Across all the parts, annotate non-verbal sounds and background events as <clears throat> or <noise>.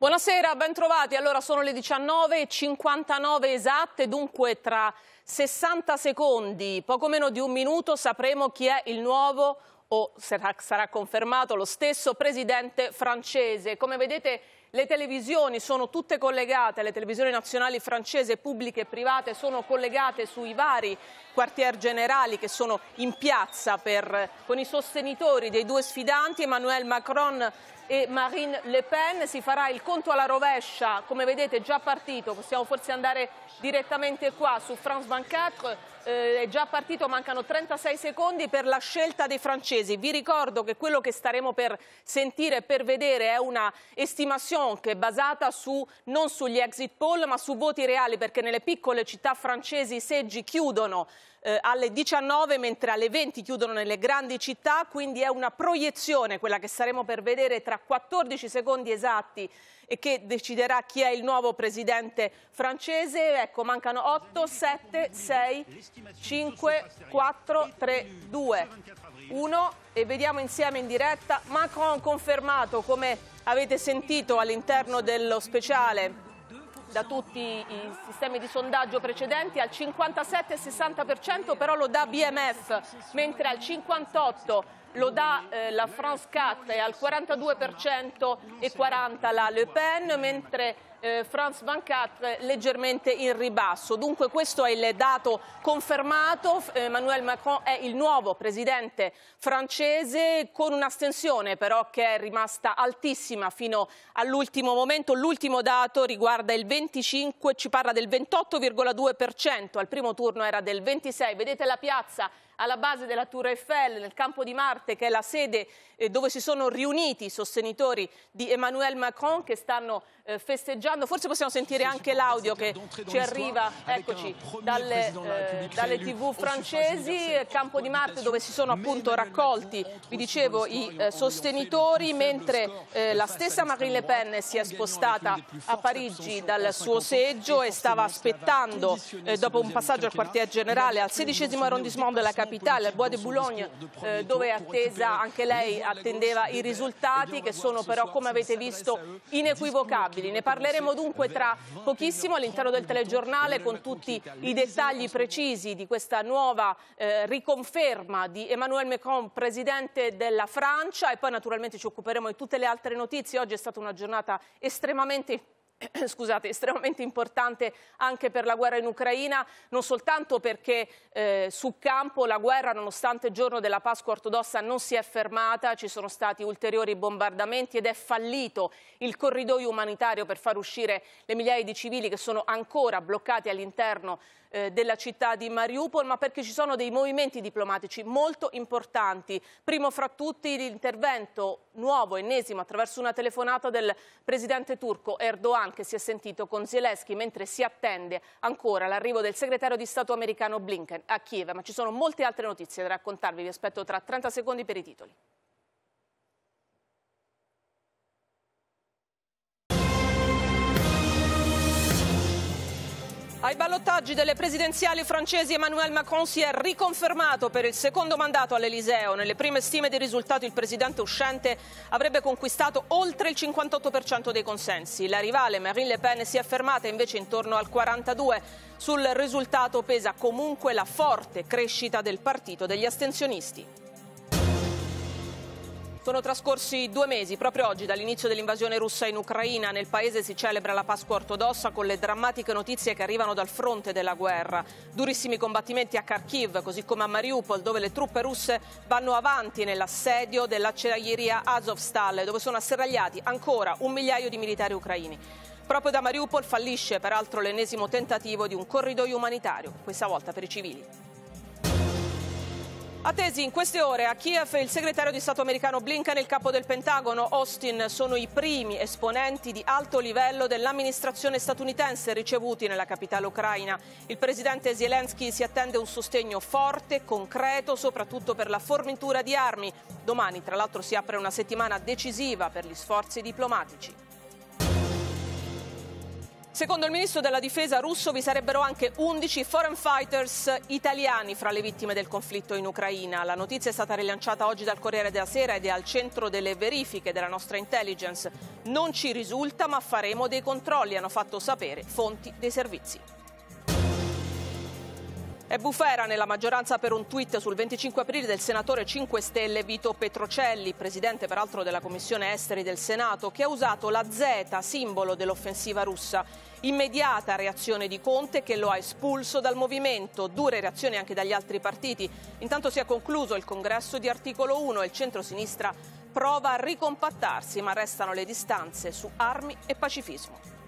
Buonasera, bentrovati. Allora sono le 19.59 esatte, dunque tra 60 secondi, poco meno di un minuto, sapremo chi è il nuovo o sarà, sarà confermato lo stesso presidente francese. Come vedete le televisioni sono tutte collegate, le televisioni nazionali francese, pubbliche e private, sono collegate sui vari quartier generali che sono in piazza per, con i sostenitori dei due sfidanti, Emmanuel Macron e Marine Le Pen. Si farà il conto alla rovescia, come vedete è già partito, possiamo forse andare direttamente qua su France 24. Eh, è già partito, mancano 36 secondi per la scelta dei francesi. Vi ricordo che quello che staremo per sentire e per vedere è una estimation che è basata su, non sugli exit poll ma su voti reali perché nelle piccole città francesi i seggi chiudono eh, alle 19 mentre alle 20 chiudono nelle grandi città, quindi è una proiezione quella che saremo per vedere tra 14 secondi esatti e che deciderà chi è il nuovo presidente francese. Ecco, mancano 8, 7, 6, 5, 4, 3, 2, 1 e vediamo insieme in diretta Macron confermato come avete sentito all'interno dello speciale da tutti i sistemi di sondaggio precedenti al 57,60% però lo dà BMF, mentre al 58% lo dà eh, la France Cat e al 42% e 40% la Le Pen, mentre eh, France 24 leggermente in ribasso. Dunque questo è il dato confermato, eh, Emmanuel Macron è il nuovo presidente francese con un'astensione però che è rimasta altissima fino all'ultimo momento. L'ultimo dato riguarda il 25, ci parla del 28,2%, al primo turno era del 26. Vedete la piazza alla base della Tour Eiffel, nel campo di Marte, che è la sede eh, dove si sono riuniti i sostenitori di Emmanuel Macron che stanno eh, festeggiando. Forse possiamo sentire anche l'audio che ci arriva, eccoci, dalle, eh, dalle tv francesi, eh, campo di Marte dove si sono appunto raccolti, vi dicevo, i eh, sostenitori, mentre eh, la stessa Marine Le Pen si è spostata a Parigi dal suo seggio e stava aspettando, dopo un passaggio al quartier generale, al sedicesimo arrondissement della capitale, capitale, al Bois de Boulogne, eh, dove attesa, anche lei attendeva i risultati che sono però, come avete visto, inequivocabili. Ne parleremo dunque tra pochissimo all'interno del telegiornale con tutti i dettagli precisi di questa nuova eh, riconferma di Emmanuel Macron, presidente della Francia e poi naturalmente ci occuperemo di tutte le altre notizie. Oggi è stata una giornata estremamente importante. <clears throat> scusate, estremamente importante anche per la guerra in Ucraina, non soltanto perché eh, sul campo la guerra, nonostante il giorno della Pasqua ortodossa, non si è fermata, ci sono stati ulteriori bombardamenti ed è fallito il corridoio umanitario per far uscire le migliaia di civili che sono ancora bloccati all'interno eh, della città di Mariupol, ma perché ci sono dei movimenti diplomatici molto importanti. Primo fra tutti l'intervento nuovo, ennesimo, attraverso una telefonata del presidente turco Erdogan che si è sentito con Zelensky mentre si attende ancora l'arrivo del segretario di Stato americano Blinken a Kiev. Ma ci sono molte altre notizie da raccontarvi, vi aspetto tra 30 secondi per i titoli. Ai ballottaggi delle presidenziali francesi Emmanuel Macron si è riconfermato per il secondo mandato all'Eliseo. Nelle prime stime di risultato il presidente uscente avrebbe conquistato oltre il 58% dei consensi. La rivale Marine Le Pen si è fermata invece intorno al 42%. Sul risultato pesa comunque la forte crescita del partito degli astensionisti. Sono trascorsi due mesi, proprio oggi, dall'inizio dell'invasione russa in Ucraina. Nel paese si celebra la Pasqua ortodossa con le drammatiche notizie che arrivano dal fronte della guerra. Durissimi combattimenti a Kharkiv, così come a Mariupol, dove le truppe russe vanno avanti nell'assedio dell'acciaieria Azovstal, dove sono asserragliati ancora un migliaio di militari ucraini. Proprio da Mariupol fallisce peraltro l'ennesimo tentativo di un corridoio umanitario, questa volta per i civili. Attesi in queste ore a Kiev il segretario di Stato americano Blinken e il capo del Pentagono Austin sono i primi esponenti di alto livello dell'amministrazione statunitense ricevuti nella capitale ucraina. Il presidente Zelensky si attende un sostegno forte, concreto, soprattutto per la fornitura di armi. Domani, tra l'altro, si apre una settimana decisiva per gli sforzi diplomatici. Secondo il ministro della difesa russo vi sarebbero anche 11 foreign fighters italiani fra le vittime del conflitto in Ucraina. La notizia è stata rilanciata oggi dal Corriere della Sera ed è al centro delle verifiche della nostra intelligence. Non ci risulta ma faremo dei controlli, hanno fatto sapere fonti dei servizi. È bufera nella maggioranza per un tweet sul 25 aprile del senatore 5 Stelle Vito Petrocelli, presidente peraltro della Commissione Esteri del Senato, che ha usato la Z, simbolo dell'offensiva russa. Immediata reazione di Conte che lo ha espulso dal movimento, dure reazioni anche dagli altri partiti. Intanto si è concluso il congresso di articolo 1 e il centro-sinistra prova a ricompattarsi, ma restano le distanze su armi e pacifismo.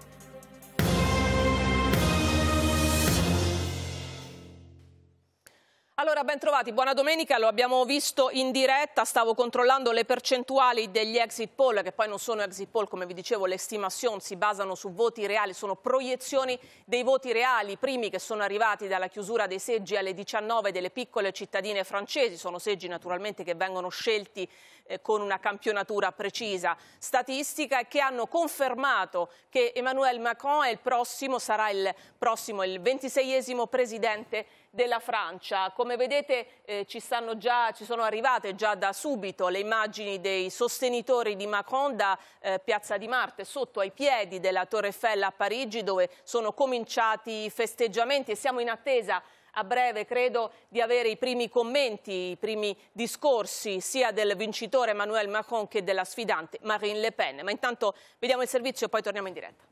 Allora, ben trovati, buona domenica, lo abbiamo visto in diretta, stavo controllando le percentuali degli exit poll, che poi non sono exit poll, come vi dicevo, le estimazioni si basano su voti reali, sono proiezioni dei voti reali, i primi che sono arrivati dalla chiusura dei seggi alle 19 delle piccole cittadine francesi, sono seggi naturalmente che vengono scelti eh, con una campionatura precisa statistica e che hanno confermato che Emmanuel Macron il prossimo, sarà il prossimo, il 26esimo presidente della Francia. Come vedete eh, ci, già, ci, sono arrivate già da subito le immagini dei sostenitori di Macron da eh, Piazza di Marte, sotto ai piedi della Torre Eiffel a Parigi, dove sono cominciati i festeggiamenti e siamo in attesa a breve credo di avere i primi commenti, i primi discorsi sia del vincitore Emmanuel Macron che della sfidante Marine Le Pen. Ma intanto vediamo il servizio e poi torniamo in diretta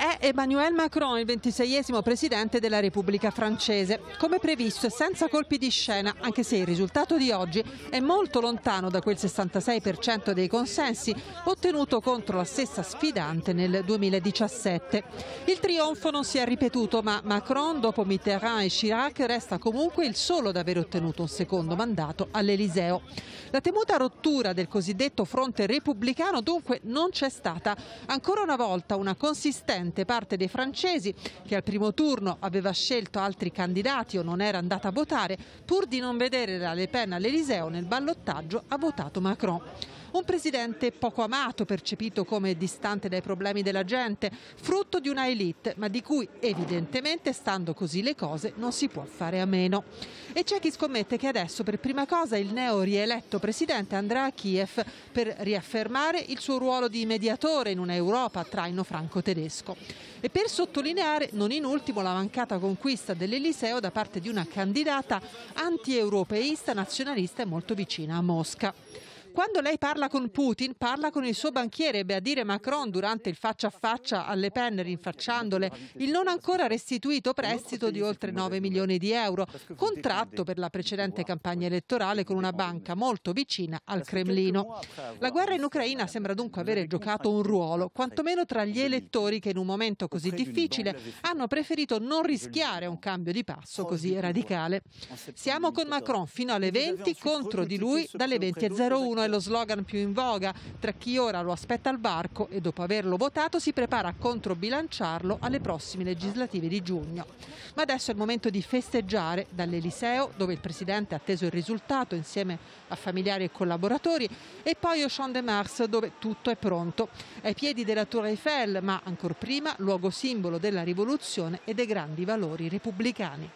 è Emmanuel Macron, il ventiseiesimo presidente della Repubblica francese. Come previsto e senza colpi di scena, anche se il risultato di oggi è molto lontano da quel 66% dei consensi ottenuto contro la stessa sfidante nel 2017. Il trionfo non si è ripetuto, ma Macron, dopo Mitterrand e Chirac, resta comunque il solo ad aver ottenuto un secondo mandato all'Eliseo. La temuta rottura del cosiddetto fronte repubblicano dunque non c'è stata. Ancora una volta una consistente parte dei francesi che al primo turno aveva scelto altri candidati o non era andata a votare, pur di non vedere la Le Pen all'Eliseo nel ballottaggio ha votato Macron. Un presidente poco amato, percepito come distante dai problemi della gente, frutto di una elite, ma di cui evidentemente, stando così le cose, non si può fare a meno. E c'è chi scommette che adesso per prima cosa il neo rieletto presidente andrà a Kiev per riaffermare il suo ruolo di mediatore in un'Europa a traino franco-tedesco e per sottolineare non in ultimo la mancata conquista dell'Eliseo da parte di una candidata anti-europeista, nazionalista e molto vicina a Mosca. Quando lei parla con Putin, parla con il suo banchiere, beh, a dire Macron durante il faccia a faccia alle penne rinfacciandole il non ancora restituito prestito di oltre 9 milioni di euro, contratto per la precedente campagna elettorale con una banca molto vicina al Cremlino. La guerra in Ucraina sembra dunque avere giocato un ruolo, quantomeno tra gli elettori che in un momento così difficile hanno preferito non rischiare un cambio di passo così radicale. Siamo con Macron fino alle 20 contro di lui dalle 20.01 è lo slogan più in voga tra chi ora lo aspetta al barco e dopo averlo votato si prepara a controbilanciarlo alle prossime legislative di giugno. Ma adesso è il momento di festeggiare dall'Eliseo, dove il Presidente ha atteso il risultato insieme a familiari e collaboratori, e poi au Champ de Mars, dove tutto è pronto. Ai piedi della Tour Eiffel, ma ancor prima luogo simbolo della rivoluzione e dei grandi valori repubblicani.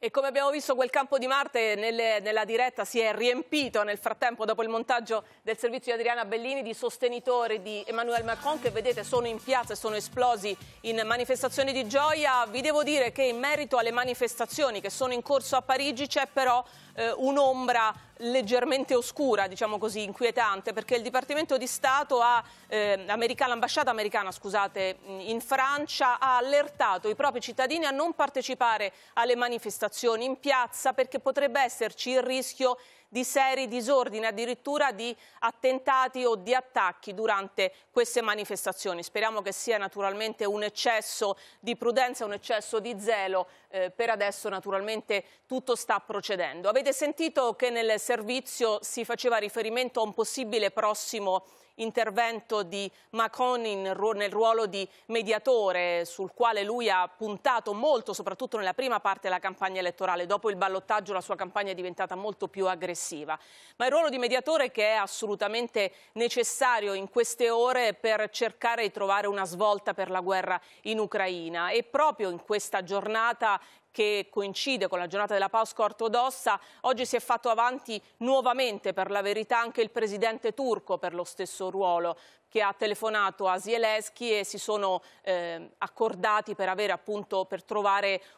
E come abbiamo visto quel campo di Marte nelle, nella diretta si è riempito nel frattempo dopo il montaggio del servizio di Adriana Bellini di sostenitori di Emmanuel Macron che vedete sono in piazza e sono esplosi in manifestazioni di gioia. Vi devo dire che in merito alle manifestazioni che sono in corso a Parigi c'è però eh, un'ombra leggermente oscura, diciamo così, inquietante, perché il Dipartimento di Stato ha, eh, americana, l'ambasciata americana, scusate, in Francia ha allertato i propri cittadini a non partecipare alle manifestazioni in piazza perché potrebbe esserci il rischio di seri disordini, addirittura di attentati o di attacchi durante queste manifestazioni. Speriamo che sia naturalmente un eccesso di prudenza, un eccesso di zelo. Eh, per adesso naturalmente tutto sta procedendo. Avete sentito che nel servizio si faceva riferimento a un possibile prossimo intervento di Macron nel ruolo di mediatore sul quale lui ha puntato molto, soprattutto nella prima parte della campagna elettorale. Dopo il ballottaggio la sua campagna è diventata molto più aggressiva. Ma il ruolo di mediatore che è assolutamente necessario in queste ore per cercare di trovare una svolta per la guerra in Ucraina. E proprio in questa giornata che coincide con la giornata della Pasqua ortodossa, oggi si è fatto avanti nuovamente per la verità anche il presidente turco per lo stesso ruolo, che ha telefonato a Zieleschi e si sono eh, accordati per, avere, appunto, per,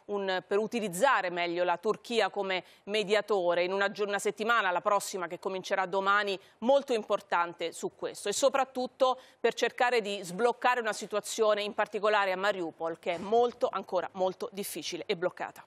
un, per, utilizzare meglio la Turchia come mediatore in una, una, settimana, la prossima che comincerà domani, molto importante su questo e soprattutto per cercare di sbloccare una situazione in particolare a Mariupol che è molto, ancora molto difficile e bloccata.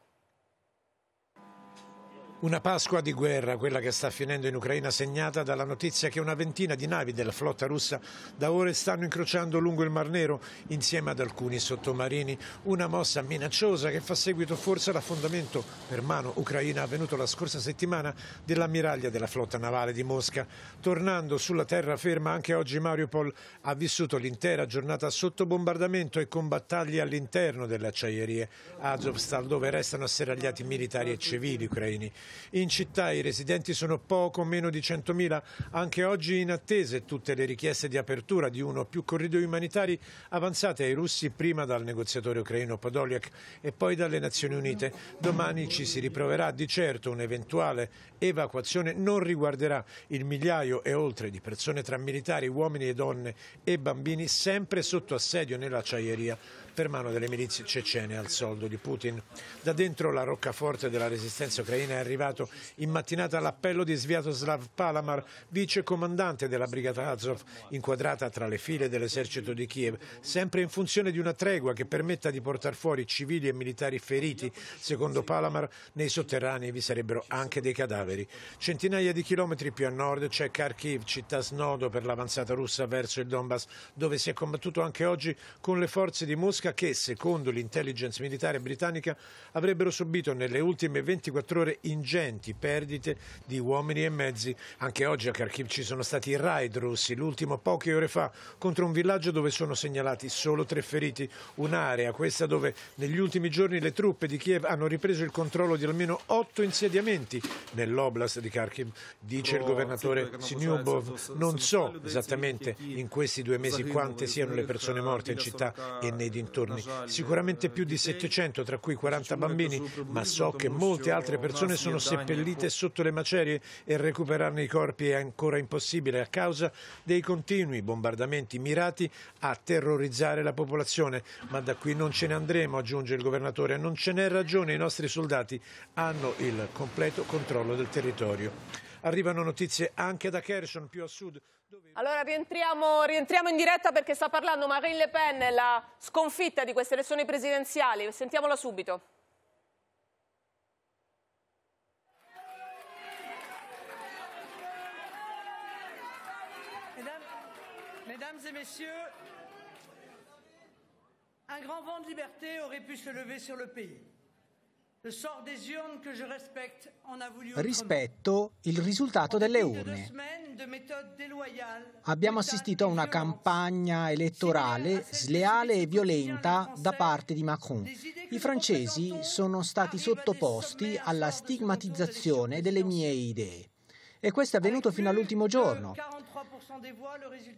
Una Pasqua di guerra, quella che sta finendo in Ucraina, segnata dalla notizia che una ventina di navi della flotta russa da ore stanno incrociando lungo il Mar Nero insieme ad alcuni sottomarini. Una mossa minacciosa che fa seguito forse all'affondamento per mano ucraina avvenuto la scorsa settimana dell'ammiraglia della flotta navale di Mosca. Tornando sulla terraferma, anche oggi Mariupol ha vissuto l'intera giornata sotto bombardamento e con battaglie all'interno delle acciaierie Azovstal, dove restano asseragliati militari e civili ucraini in città. I residenti sono poco meno di 100.000. Anche oggi in attese tutte le richieste di apertura di uno o più corridoi umanitari avanzate ai russi prima dal negoziatore ucraino Podoliak e poi dalle Nazioni Unite. Domani ci si riproverà di certo un'eventuale evacuazione non riguarderà il migliaio e oltre di persone tra militari, uomini e donne e bambini sempre sotto assedio nell'acciaieria per mano delle milizie cecene al soldo di Putin. Da dentro la roccaforte della resistenza ucraina è arrivato in mattinata l'appello di Sviatoslav Palamar, vice comandante della brigata Azov, inquadrata tra le file dell'esercito di Kiev, sempre in funzione di una tregua che permetta di portare fuori civili e militari feriti. Secondo Palamar, nei sotterranei vi sarebbero anche dei cadaveri. Centinaia di chilometri più a nord c'è Kharkiv, città snodo per l'avanzata russa verso il Donbass, dove si è combattuto anche oggi con le forze di Mosca mosca che, secondo l'intelligence militare britannica, avrebbero subito nelle ultime 24 ore ingenti perdite di uomini e mezzi. Anche oggi a Kharkiv ci sono stati i raid russi, l'ultimo poche ore fa, contro un villaggio dove sono segnalati solo tre feriti. Un'area, questa dove negli ultimi giorni le truppe di Kiev hanno ripreso il controllo di almeno otto insediamenti nell'oblast di Kharkiv, dice il oh, governatore Sinyubov. Non so esattamente in questi due mesi quante siano le persone morte in città e nei dintorni dintorni, eh, sicuramente più di 700, tra cui 40 bambini, ma so che molte altre persone sono seppellite sotto le macerie e recuperarne i corpi è ancora impossibile a causa dei continui bombardamenti mirati a terrorizzare la popolazione. Ma da qui non ce ne andremo, aggiunge il governatore, non ce n'è ragione, i nostri soldati hanno il completo controllo del territorio. Arrivano notizie anche da Kherson, più a sud. Allora rientriamo, rientriamo, in diretta perché sta parlando Marine Le Pen, la sconfitta di queste elezioni presidenziali. Sentiamola subito. Mesdames, et messieurs, un grand vent de liberté aurait pu se lever sur le pays rispetto il risultato delle urne. Abbiamo assistito a una campagna elettorale sleale e violenta da parte di Macron. I francesi sono stati sottoposti alla stigmatizzazione delle mie idee. E questo è avvenuto fino all'ultimo giorno.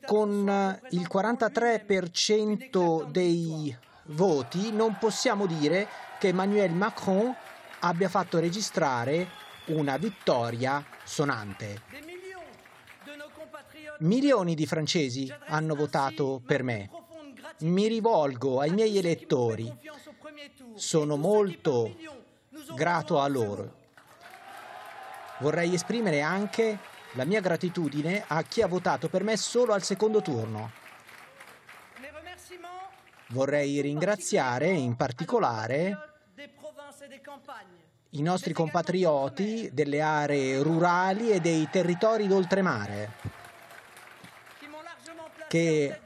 Con il 43% dei voti, non possiamo dire che Emmanuel Macron abbia fatto registrare una vittoria sonante. Milioni di francesi hanno votato per me. Mi rivolgo ai miei elettori. Sono molto grato a loro. Vorrei esprimere anche la mia gratitudine a chi ha votato per me solo al secondo turno. Vorrei ringraziare in particolare i nostri compatrioti delle aree rurali e dei territori d'oltremare che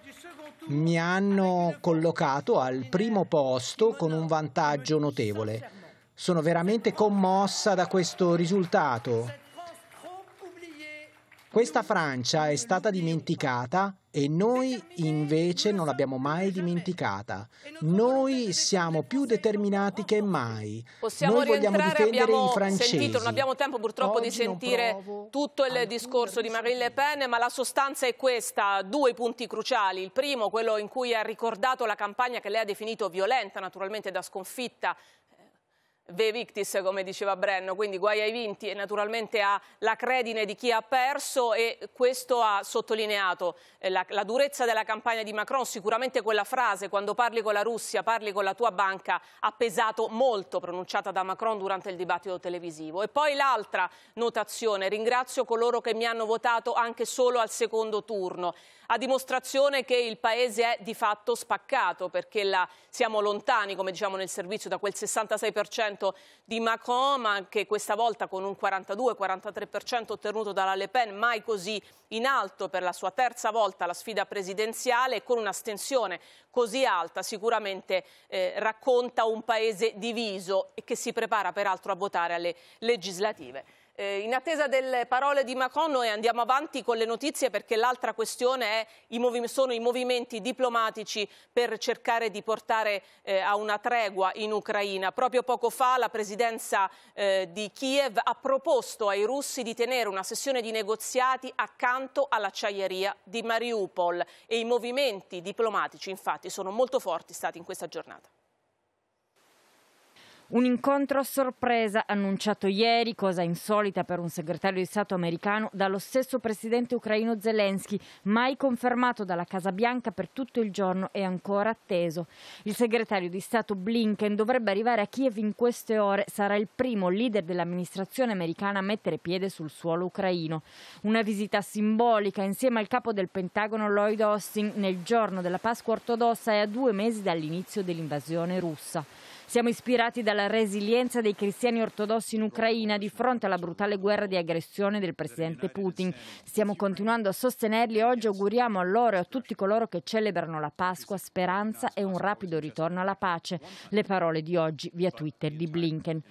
mi hanno collocato al primo posto con un vantaggio notevole. Sono veramente commossa da questo risultato. Questa Francia è stata dimenticata e noi invece non l'abbiamo mai dimenticata. Noi siamo più determinati che mai. Possiamo noi vogliamo difendere i francesi. Sentito, non abbiamo tempo purtroppo Oggi di sentire tutto il discorso di Marine Le Pen, ma la sostanza è questa. Due punti cruciali. Il primo, quello in cui ha ricordato la campagna che lei ha definito violenta, naturalmente da sconfitta ve victis, come diceva Brenno, quindi guai ai vinti e naturalmente alla credine di chi ha perso e questo ha sottolineato eh, la, la durezza della campagna di Macron, sicuramente quella frase quando parli con la Russia, parli con la tua banca, ha pesato molto, pronunciata da Macron durante il dibattito televisivo. E poi l'altra notazione, ringrazio coloro che mi hanno votato anche solo al secondo turno, a dimostrazione che il Paese è di fatto spaccato, perché la, siamo lontani, come diciamo nel servizio, da quel 66% 100% di Macron, ma anche questa volta con un 42-43% ottenuto dalla Le Pen, mai così in alto per la sua terza volta la sfida presidenziale e con un'astensione così alta sicuramente eh, racconta un paese diviso e che si prepara peraltro a votare alle legislative. Eh, in attesa delle parole di Macron noi andiamo avanti con le notizie perché l'altra questione i sono i movimenti diplomatici per cercare di portare eh, a una tregua in Ucraina. Proprio poco fa la presidenza eh, di Kiev ha proposto ai russi di tenere una sessione di negoziati accanto all'acciaieria di Mariupol e i movimenti diplomatici infatti sono molto forti stati in questa giornata. Un incontro a sorpresa annunciato ieri, cosa insolita per un segretario di Stato americano, dallo stesso presidente ucraino Zelensky, mai confermato dalla Casa Bianca per tutto il giorno e ancora atteso. Il segretario di Stato Blinken dovrebbe arrivare a Kiev in queste ore, sarà il primo leader dell'amministrazione americana a mettere piede sul suolo ucraino. Una visita simbolica insieme al capo del Pentagono Lloyd Austin nel giorno della Pasqua ortodossa e a due mesi dall'inizio dell'invasione russa. Siamo ispirati dalla alla resilienza dei cristiani ortodossi in Ucraina di fronte alla brutale guerra di aggressione del presidente Putin. Stiamo continuando a sostenerli e oggi auguriamo a loro e a tutti coloro che celebrano la Pasqua speranza e un rapido ritorno alla pace. Le parole di oggi via Twitter di Blinken.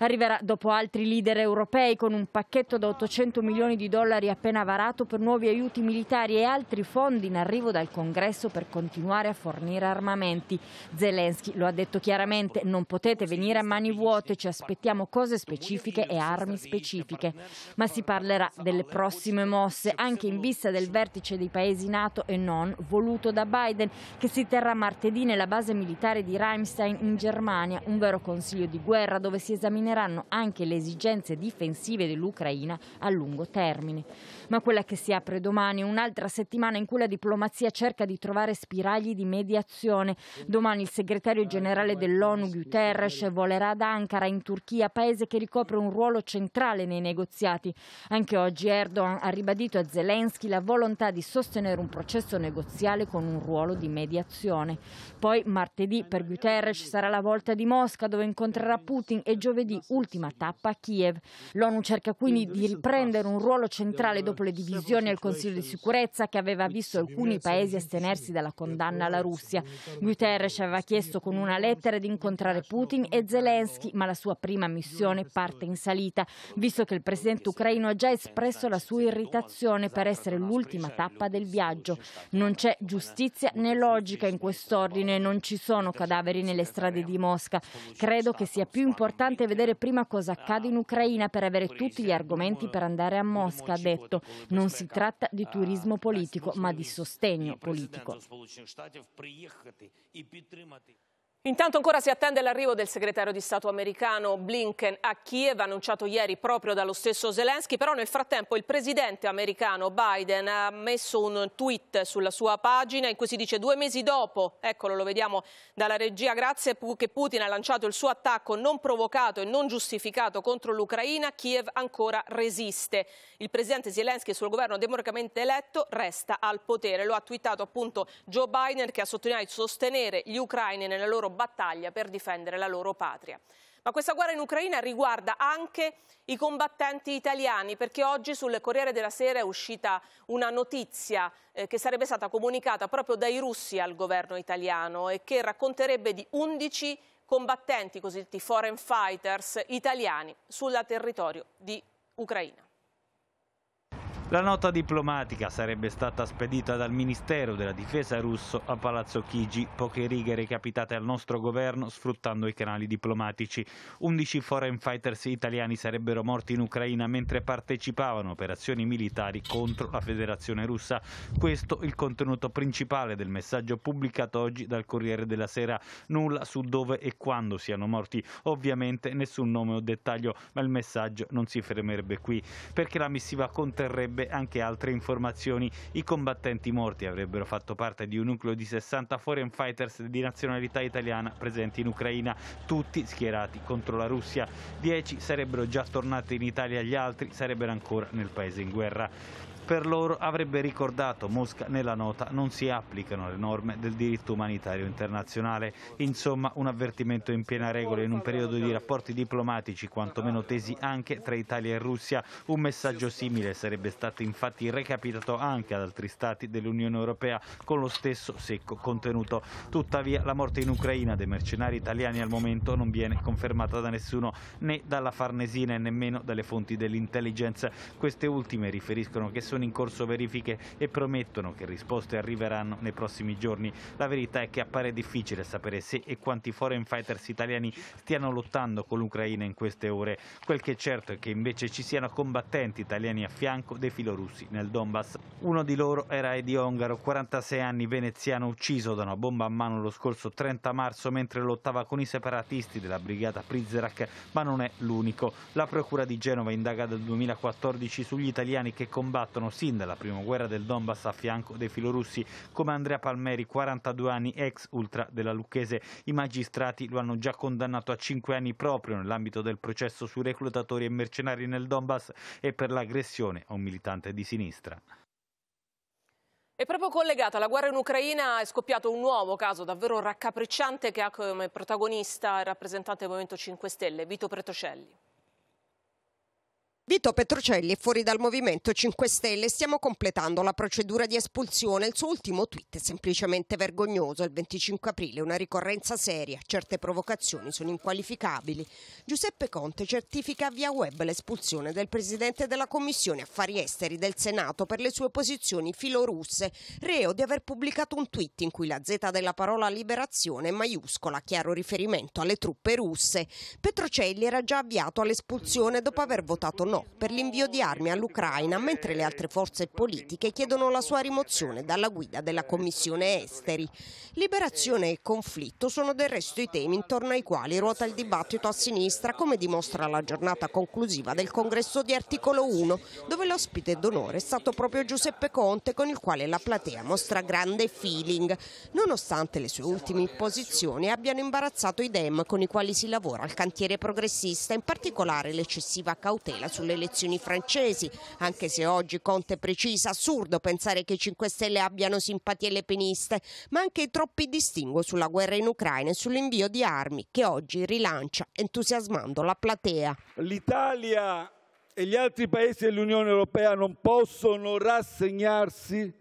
Arriverà dopo altri leader europei con un pacchetto da 800 milioni di dollari appena varato per nuovi aiuti militari e altri fondi in arrivo dal Congresso per continuare a fornire armamenti. Zelensky lo ha detto chiaramente, non potete venire a mani vuote, ci aspettiamo cose specifiche e armi specifiche. Ma si parlerà delle prossime mosse, anche in vista del vertice dei paesi NATO e non voluto da Biden, che si terrà martedì nella base militare di Rheinstein in Germania, un vero consiglio di guerra dove si esaminerà determineranno anche le esigenze difensive dell'Ucraina a lungo termine ma quella che si apre domani, un'altra settimana in cui la diplomazia cerca di trovare spiragli di mediazione. Domani il segretario generale dell'ONU Guterres volerà ad Ankara in Turchia, paese che ricopre un ruolo centrale nei negoziati. Anche oggi Erdogan ha ribadito a Zelensky la volontà di sostenere un processo negoziale con un ruolo di mediazione. Poi martedì per Guterres sarà la volta di Mosca dove incontrerà Putin e giovedì ultima tappa a Kiev. L'ONU cerca quindi di riprendere un ruolo centrale dopo dopo le divisioni al Consiglio di sicurezza che aveva visto alcuni paesi astenersi dalla condanna alla Russia. Guterres aveva chiesto con una lettera di incontrare Putin e Zelensky, ma la sua prima missione parte in salita, visto che il presidente ucraino ha già espresso la sua irritazione per essere l'ultima tappa del viaggio. Non c'è giustizia né logica in quest'ordine, non ci sono cadaveri nelle strade di Mosca. Credo che sia più importante vedere prima cosa accade in ah, Ucraina per avere tutti gli argomenti per andare a Mosca, ha detto. Non si tratta di turismo politico, э, ma di sostegno politico. Intanto ancora si attende l'arrivo del segretario di Stato americano Blinken a Kiev, annunciato ieri proprio dallo stesso Zelensky, però nel frattempo il presidente americano Biden ha messo un tweet sulla sua pagina in cui si dice due mesi dopo, eccolo lo vediamo dalla regia, grazie che Putin ha lanciato il suo attacco non provocato e non giustificato contro l'Ucraina, Kiev ancora resiste. Il presidente Zelensky e il suo governo democraticamente eletto resta al potere, lo ha twittato appunto Joe Biden che ha sottolineato di sostenere gli ucraini nella loro battaglia per difendere la loro patria. Ma questa guerra in Ucraina riguarda anche i combattenti italiani, perché oggi sul Corriere della Sera è uscita una notizia eh, che sarebbe stata comunicata proprio dai russi al governo italiano e che racconterebbe di 11 combattenti, cosiddetti foreign fighters italiani, sul territorio di Ucraina. La nota diplomatica sarebbe stata spedita dal Ministero della Difesa russo a Palazzo Chigi, poche righe recapitate al nostro governo sfruttando i canali diplomatici. 11 foreign fighters italiani sarebbero morti in Ucraina mentre partecipavano a operazioni militari contro la Federazione russa. Questo il contenuto principale del messaggio pubblicato oggi dal Corriere della Sera. Nulla su dove e quando siano morti, ovviamente nessun nome o dettaglio, ma il messaggio non si fermerebbe qui, perché la missiva conterrebbe fornirebbe anche altre informazioni. I combattenti morti avrebbero fatto parte di un nucleo di 60 foreign fighters di nazionalità italiana presenti in Ucraina, tutti schierati contro la Russia. 10 sarebbero già tornati in Italia, gli altri sarebbero ancora nel paese in guerra. Per loro avrebbe ricordato Mosca nella nota non si applicano le norme del diritto umanitario internazionale. Insomma un avvertimento in piena regola in un periodo di rapporti diplomatici quantomeno tesi anche tra Italia e Russia. Un messaggio simile sarebbe stato infatti recapitato anche ad altri stati dell'Unione Europea con lo stesso secco contenuto. Tuttavia la morte in Ucraina dei mercenari italiani al momento non viene confermata da nessuno né dalla Farnesina e nemmeno dalle fonti dell'intelligence. Queste ultime riferiscono che sono sono in corso verifiche e promettono che risposte arriveranno nei prossimi giorni. La verità è che appare difficile sapere se e quanti foreign fighters italiani stiano lottando con l'Ucraina in queste ore. Quel che è certo è che invece ci siano combattenti italiani a fianco dei filorussi nel Donbass. Uno di loro era Edi Ongaro, 46 anni, veneziano, ucciso da una bomba a mano lo scorso 30 marzo mentre lottava con i separatisti della brigata Prizrak, ma non è l'unico. La procura di Genova indaga dal 2014 sugli italiani che combattono militano sin dalla prima guerra del Donbass a fianco dei filorussi, come Andrea Palmeri, 42 anni, ex ultra della Lucchese. I magistrati lo hanno già condannato a 5 anni proprio nell'ambito del processo sui reclutatori e mercenari nel Donbass e per l'aggressione a un militante di sinistra. E proprio collegata alla guerra in Ucraina è scoppiato un nuovo caso davvero raccapricciante che ha come protagonista il rappresentante del Movimento 5 Stelle, Vito Pretocelli. Vito Petrocelli è fuori dal Movimento 5 Stelle, stiamo completando la procedura di espulsione. Il suo ultimo tweet è semplicemente vergognoso. Il 25 aprile una ricorrenza seria, certe provocazioni sono inqualificabili. Giuseppe Conte certifica via web l'espulsione del presidente della Commissione Affari Esteri del Senato per le sue posizioni filorusse, reo di aver pubblicato un tweet in cui la Z della parola liberazione è maiuscola, chiaro riferimento alle truppe russe. Petrocelli era già avviato all'espulsione dopo aver votato no no per l'invio di armi all'Ucraina, mentre le altre forze politiche chiedono la sua rimozione dalla guida della Commissione Esteri. Liberazione e conflitto sono del resto i temi intorno ai quali ruota il dibattito a sinistra, come dimostra la giornata conclusiva del congresso di articolo 1, dove l'ospite d'onore è stato proprio Giuseppe Conte, con il quale la platea mostra grande feeling, nonostante le sue ultime posizioni abbiano imbarazzato i dem con i quali si lavora al cantiere progressista, in particolare l'eccessiva cautela sulla le elezioni francesi, anche se oggi Conte precisa assurdo pensare che i 5 Stelle abbiano simpatie lepiniste, ma anche troppi distinguo sulla guerra in Ucraina e sull'invio di armi che oggi rilancia entusiasmando la platea. L'Italia e gli altri paesi dell'Unione Europea non possono rassegnarsi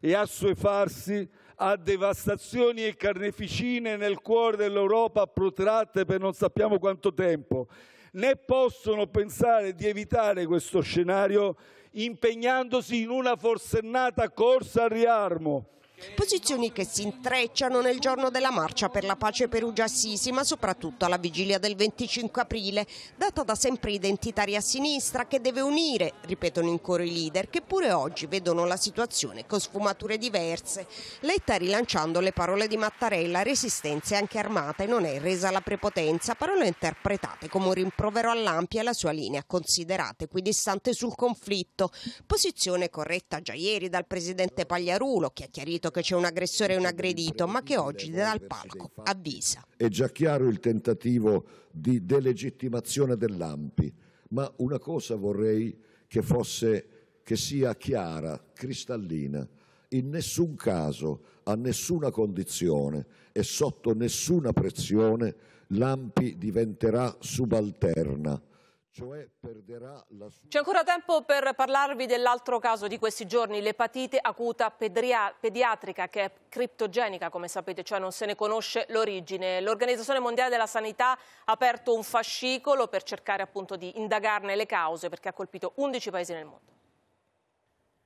e assuefarsi a devastazioni e carneficine nel cuore dell'Europa protratte per non sappiamo quanto tempo né possono pensare di evitare questo scenario impegnandosi in una forsennata corsa al riarmo Posizioni che si intrecciano nel giorno della marcia per la pace Perugia-Assisi, ma soprattutto alla vigilia del 25 aprile, data da sempre identitaria sinistra che deve unire, ripetono in coro i leader, che pure oggi vedono la situazione con sfumature diverse. Letta rilanciando le parole di Mattarella, resistenza è anche armata e non è resa la prepotenza, parole interpretate come un rimprovero all'Ampia e alla sua linea, considerate qui distante sul conflitto. Posizione corretta già ieri dal presidente Pagliarulo, che ha chiarito certo che c'è un aggressore e un aggredito, ma che oggi dal palco avvisa. È già chiaro il tentativo di delegittimazione dell'AMPI, ma una cosa vorrei che, fosse, che sia chiara, cristallina. In nessun caso, a nessuna condizione e sotto nessuna pressione l'AMPI diventerà subalterna cioè perderà la sua... C'è ancora tempo per parlarvi dell'altro caso di questi giorni, l'epatite acuta pediatrica che è criptogenica, come sapete, cioè non se ne conosce l'origine. L'Organizzazione Mondiale della Sanità ha aperto un fascicolo per cercare appunto di indagarne le cause perché ha colpito 11 paesi nel mondo.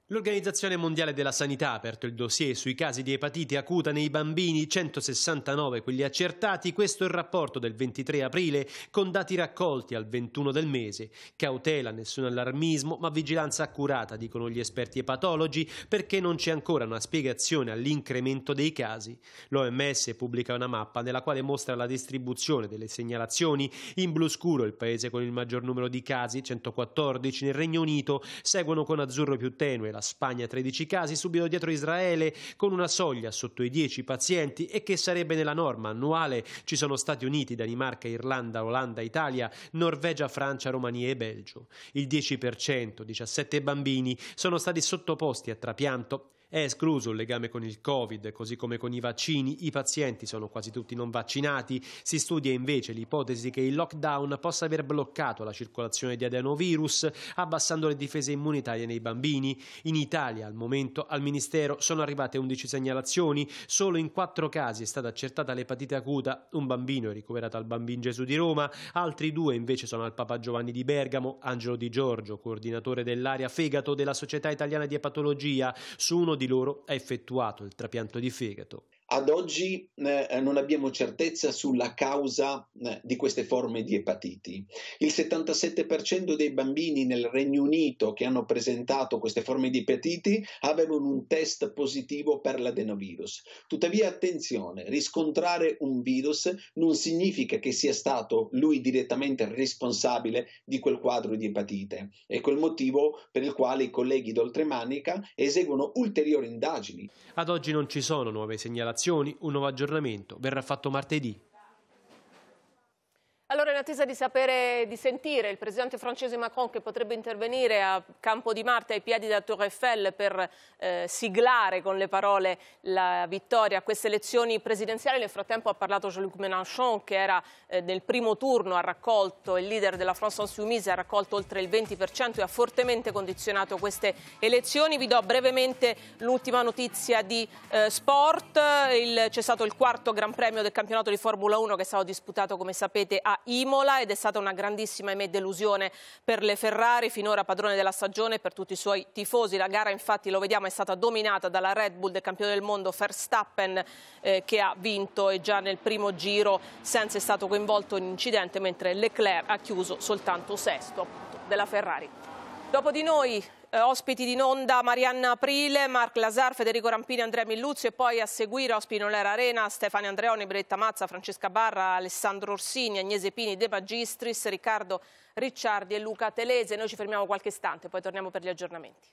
L'Organizzazione Mondiale della Sanità ha aperto il dossier sui casi di epatite acuta nei bambini, 169 quelli accertati, questo è il rapporto del 23 aprile con dati raccolti al 21 del mese. Cautela, nessun allarmismo, ma vigilanza accurata, dicono gli esperti epatologi, perché non c'è ancora una spiegazione all'incremento dei casi. L'OMS pubblica una mappa nella quale mostra la distribuzione delle segnalazioni, in blu scuro il paese con il maggior numero di casi, 114, nel Regno Unito seguono con azzurro più tenue la Spagna 13 casi, subito dietro Israele con una soglia sotto i 10 pazienti e che sarebbe nella norma annuale. Ci sono Stati Uniti, Danimarca, Irlanda, Olanda, Italia, Norvegia, Francia, Romania e Belgio. Il 10%, 17 bambini, sono stati sottoposti a trapianto è escluso il legame con il Covid, così come con i vaccini, i pazienti sono quasi tutti non vaccinati, si studia invece l'ipotesi che il lockdown possa aver bloccato la circolazione di adenovirus, abbassando le difese immunitarie nei bambini. In Italia al momento al Ministero sono arrivate 11 segnalazioni, solo in quattro casi è stata accertata l'epatite acuta, un bambino è ricoverato al Bambin Gesù di Roma, altri due invece sono al Papa Giovanni di Bergamo, Angelo Di Giorgio, coordinatore dell'area fegato della Società Italiana di Epatologia, su uno di di loro ha effettuato il trapianto di fegato ad oggi eh, eh, non abbiamo certezza sulla causa eh, di queste forme di epatiti. Il 77% dei bambini nel Regno Unito che hanno presentato queste forme di epatiti avevano un test positivo per l'adenovirus. Tuttavia, attenzione, riscontrare un virus non significa che sia stato lui direttamente responsabile di quel quadro di epatite. Ecco il motivo per il quale i colleghi d'Oltremanica eseguono ulteriori indagini. Ad oggi non ci sono nuove segnalazioni segnalazioni, un nuovo aggiornamento verrà fatto martedì. Allora in attesa di sapere, di sentire il presidente francese Macron che potrebbe intervenire a Campo di Marte ai piedi della Torre Eiffel per eh, siglare con le parole la vittoria a queste elezioni presidenziali, nel frattempo ha parlato Jean-Luc Mélenchon che era eh, nel primo turno, ha raccolto il leader della France Insoumise, ha raccolto oltre il 20% e ha fortemente condizionato queste elezioni. Vi do brevemente l'ultima notizia di eh, sport, c'è stato il quarto Gran Premio del campionato di Formula 1 che è stato disputato come sapete a Imola ed è stata una grandissima e me delusione per le Ferrari, finora padrone della stagione per tutti i suoi tifosi. La gara infatti lo vediamo è stata dominata dalla Red Bull del campione del mondo Verstappen eh, che ha vinto e già nel primo giro senza è stato coinvolto in incidente mentre Leclerc ha chiuso soltanto sesto della Ferrari. Dopo di noi eh, ospiti di Nonda Marianna Aprile, Marc Lazar, Federico Rampini, Andrea Milluzio e poi a seguire ospiti in Arena, Stefania Andreoni, Beretta Mazza, Francesca Barra, Alessandro Orsini, Agnese Pini, De Magistris, Riccardo Ricciardi e Luca Telese. Noi ci fermiamo qualche istante, poi torniamo per gli aggiornamenti.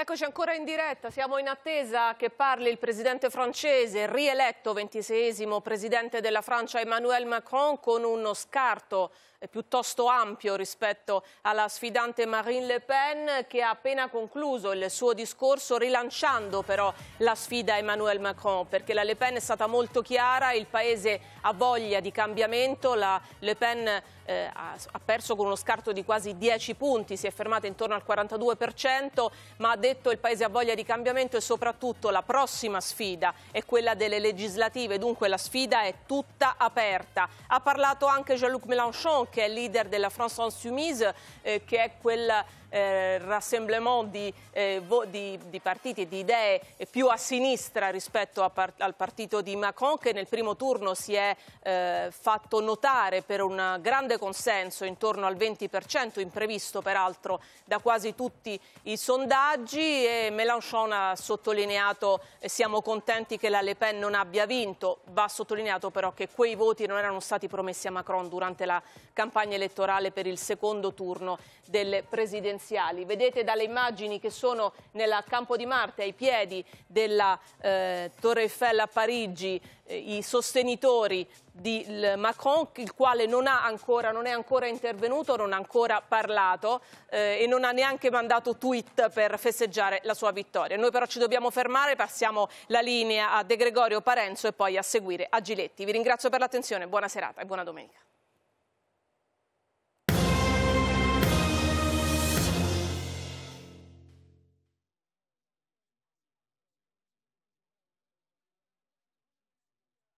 Eccoci ancora in diretta, siamo in attesa che parli il presidente francese, rieletto ventiseesimo presidente della Francia Emmanuel Macron con uno scarto eh, piuttosto ampio rispetto alla sfidante Marine Le Pen che ha appena concluso il suo discorso rilanciando però la sfida a Emmanuel Macron perché la Le Pen è stata molto chiara, il paese ha voglia di cambiamento, la Le Pen eh, ha, ha, perso con uno scarto di quasi 10 punti, si è fermata intorno al 42%, ma ha detto il Paese ha voglia di cambiamento e soprattutto la prossima sfida è quella delle legislative, dunque la sfida è tutta aperta. Ha parlato anche Jean-Luc Mélenchon, che è leader della France Insoumise, eh, che è quel eh, rassemblement di, eh, di, di, partiti e di idee più a sinistra rispetto par al partito di Macron che nel primo turno si è eh, fatto notare per un grande consenso intorno al 20% imprevisto peraltro da quasi tutti i sondaggi e Mélenchon ha sottolineato eh, siamo contenti che la Le Pen non abbia vinto, va sottolineato però che quei voti non erano stati promessi a Macron durante la campagna elettorale per il secondo turno del presidenziale residenziali. Vedete dalle immagini che sono nel campo di Marte, ai piedi della eh, Torre Eiffel a Parigi, eh, i sostenitori di Macron, il quale non, ancora, non, è ancora intervenuto, non ha ancora parlato eh, e non ha neanche mandato tweet per festeggiare la sua vittoria. Noi però ci dobbiamo fermare, passiamo la linea a De Gregorio Parenzo e poi a seguire a Giletti. Vi ringrazio per l'attenzione, buona serata e buona domenica.